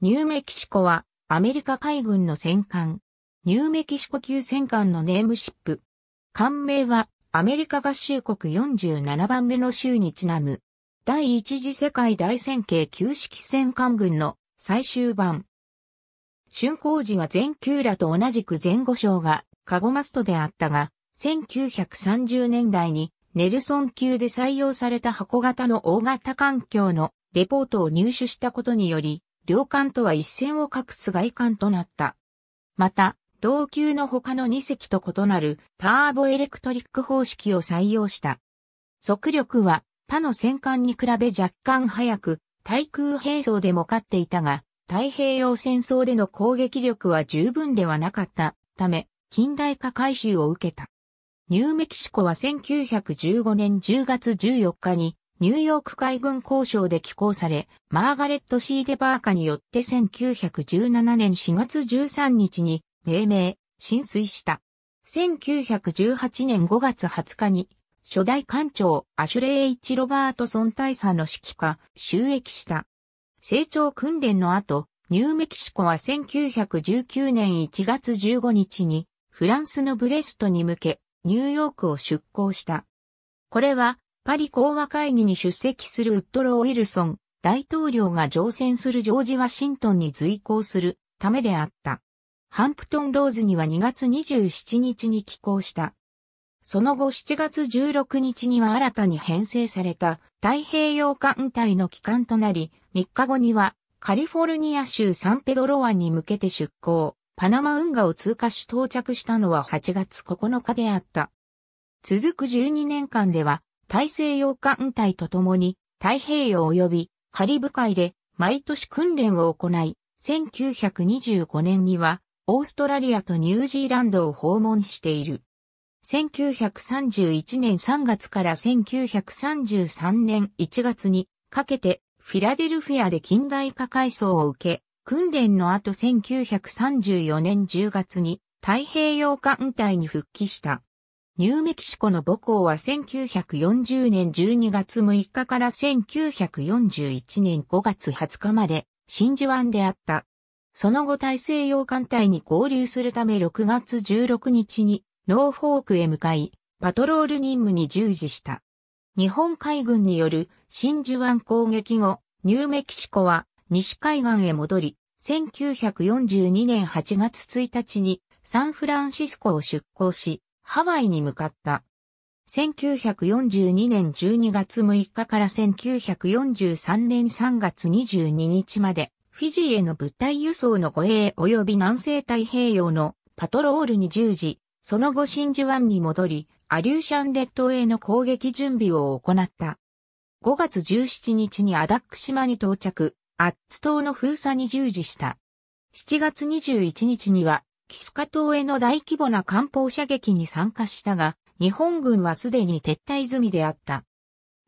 ニューメキシコはアメリカ海軍の戦艦。ニューメキシコ級戦艦のネームシップ。艦名はアメリカ合衆国47番目の州にちなむ。第一次世界大戦系旧式戦艦軍の最終版。竣工時は全級らと同じく前後賞がカゴマストであったが、1930年代にネルソン級で採用された箱型の大型艦橋のレポートを入手したことにより、両艦とは一線を画す外艦となった。また、同級の他の2隻と異なるターボエレクトリック方式を採用した。速力は他の戦艦に比べ若干速く、対空兵装でも勝っていたが、太平洋戦争での攻撃力は十分ではなかったため、近代化改修を受けた。ニューメキシコは1915年10月14日にニューヨーク海軍交渉で寄港され、マーガレット・シーデバーカによって1917年4月13日に命名、浸水した。1918年5月20日に、初代艦長アシュレイ・イチ・ロバートソン大佐の指揮下、収益した。成長訓練の後、ニューメキシコは1919年1月15日に、フランスのブレストに向け、ニューヨークを出港した。これは、パリ講和会議に出席するウッドロー・ウィルソン大統領が乗船するジョージ・ワシントンに随行するためであった。ハンプトン・ローズには2月27日に寄港した。その後7月16日には新たに編成された太平洋艦隊の機関となり、3日後にはカリフォルニア州サンペドロ湾に向けて出港、パナマ運河を通過し到着したのは8月9日であった。続く12年間では大西洋艦隊と共に太平洋及びカリブ海で毎年訓練を行い、1925年にはオーストラリアとニュージーランドを訪問している。1931年3月から1933年1月にかけてフィラデルフィアで近代化改装を受け、訓練の後1934年10月に太平洋艦隊に復帰した。ニューメキシコの母校は1940年12月6日から1941年5月20日まで真珠湾であった。その後大西洋艦隊に合流するため6月16日にノーフォークへ向かい、パトロール任務に従事した。日本海軍による真珠湾攻撃後、ニューメキシコは西海岸へ戻り、1942年8月1日にサンフランシスコを出港し、ハワイに向かった。1942年12月6日から1943年3月22日まで、フィジーへの物体輸送の護衛及び南西太平洋のパトロールに従事、その後真珠湾に戻り、アリューシャン列島への攻撃準備を行った。5月17日にアダック島に到着、アッツ島の封鎖に従事した。7月21日にはキスカ島への大規模な艦砲射撃に参加したが、日本軍はすでに撤退済みであった。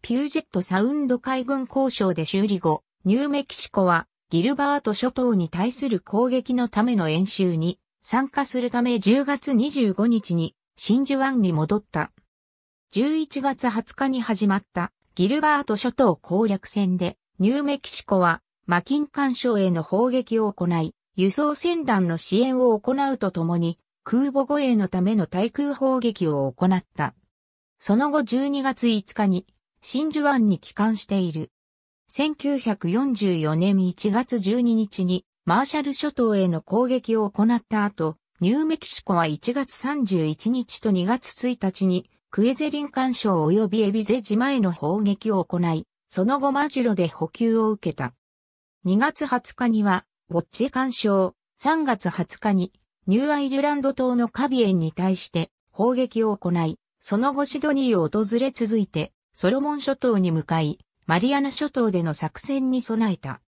ピュージェットサウンド海軍交渉で修理後、ニューメキシコはギルバート諸島に対する攻撃のための演習に参加するため10月25日に真珠湾に戻った。11月20日に始まったギルバート諸島攻略戦でニューメキシコはマキン干渉への砲撃を行い、輸送船団の支援を行うとともに、空母護衛のための対空砲撃を行った。その後12月5日に、真珠湾に帰還している。1944年1月12日に、マーシャル諸島への攻撃を行った後、ニューメキシコは1月31日と2月1日に、クエゼリン干渉及びエビゼ島への砲撃を行い、その後マジュロで補給を受けた。2月20日にはウォッチ干渉、3月20日にニューアイルランド島のカビエンに対して砲撃を行い、その後シドニーを訪れ続いてソロモン諸島に向かい、マリアナ諸島での作戦に備えた。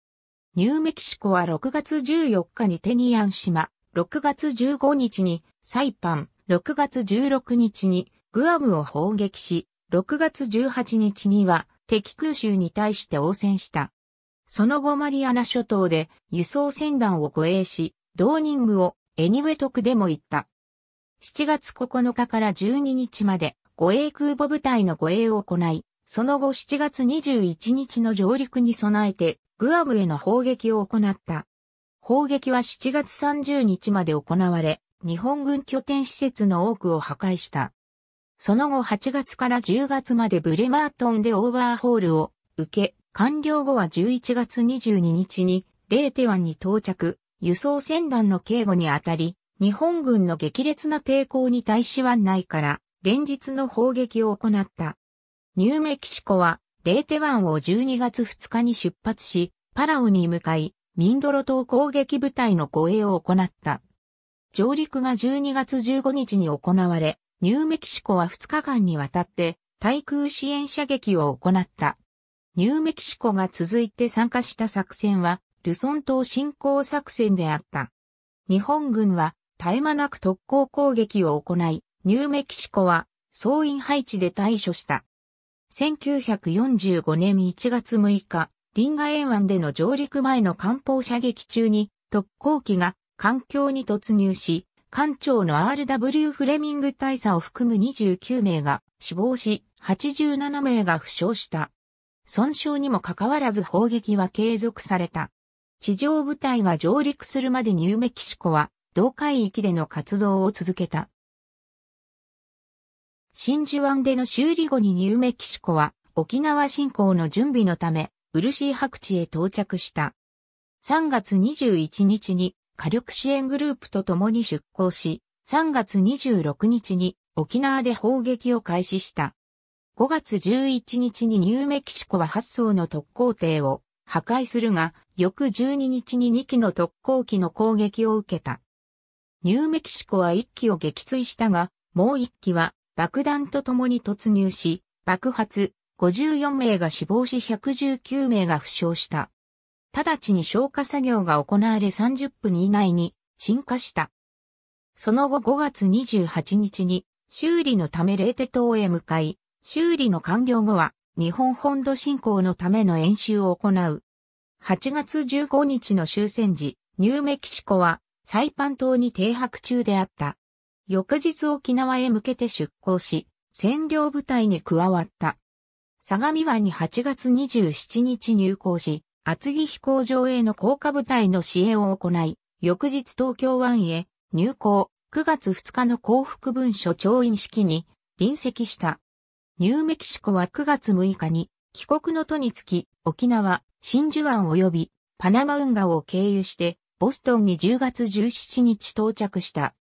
ニューメキシコは6月14日にテニアン島、6月15日にサイパン、6月16日にグアムを砲撃し、6月18日には敵空襲に対して応戦した。その後マリアナ諸島で輸送船団を護衛し、同任務をエニウェトクでも行った。7月9日から12日まで護衛空母部隊の護衛を行い、その後7月21日の上陸に備えてグアムへの砲撃を行った。砲撃は7月30日まで行われ、日本軍拠点施設の多くを破壊した。その後8月から10月までブレマートンでオーバーホールを受け、完了後は11月22日に、レーテ湾に到着、輸送船団の警護にあたり、日本軍の激烈な抵抗に対し湾内から連日の砲撃を行った。ニューメキシコは、レーテ湾を12月2日に出発し、パラオに向かい、ミンドロ島攻撃部隊の護衛を行った。上陸が12月15日に行われ、ニューメキシコは2日間にわたって対空支援射撃を行った。ニューメキシコが続いて参加した作戦は、ルソン島侵攻作戦であった。日本軍は絶え間なく特攻攻撃を行い、ニューメキシコは総員配置で対処した。1945年1月6日、リンガ沿湾での上陸前の艦砲射撃中に特攻機が艦境に突入し、艦長の RW フレミング大佐を含む29名が死亡し、87名が負傷した。損傷にもかかわらず砲撃は継続された。地上部隊が上陸するまでニューメキシコは同海域での活動を続けた。真珠湾での修理後にニューメキシコは沖縄侵攻の準備のためー白地へ到着した。3月21日に火力支援グループと共に出港し、3月26日に沖縄で砲撃を開始した。5月11日にニューメキシコは8層の特攻艇を破壊するが、翌12日に2機の特攻機の攻撃を受けた。ニューメキシコは1機を撃墜したが、もう1機は爆弾と共に突入し、爆発、54名が死亡し119名が負傷した。直ちに消火作業が行われ30分以内に沈下した。その後5月28日に修理のためレーテ島へ向かい、修理の完了後は、日本本土振興のための演習を行う。8月15日の終戦時、ニューメキシコは、サイパン島に停泊中であった。翌日沖縄へ向けて出港し、占領部隊に加わった。相模湾に8月27日入港し、厚木飛行場への降下部隊の支援を行い、翌日東京湾へ入港、9月2日の幸福文書調印式に臨席した。ニューメキシコは9月6日に帰国の途につき、沖縄、真珠湾及びパナマ運河を経由して、ボストンに10月17日到着した。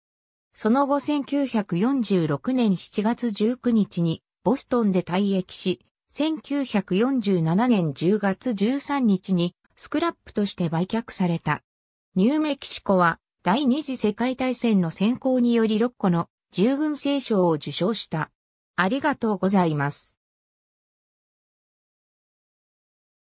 その後1946年7月19日にボストンで退役し、1947年10月13日にスクラップとして売却された。ニューメキシコは第二次世界大戦の先行により6個の従軍聖賞を受賞した。ありがとうございます。